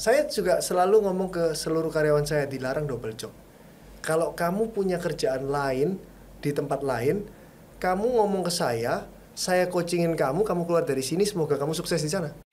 saya juga selalu ngomong ke seluruh karyawan saya dilarang double job. Kalau kamu punya kerjaan lain di tempat lain, kamu ngomong ke saya, saya coachingin kamu, kamu keluar dari sini semoga kamu sukses di sana.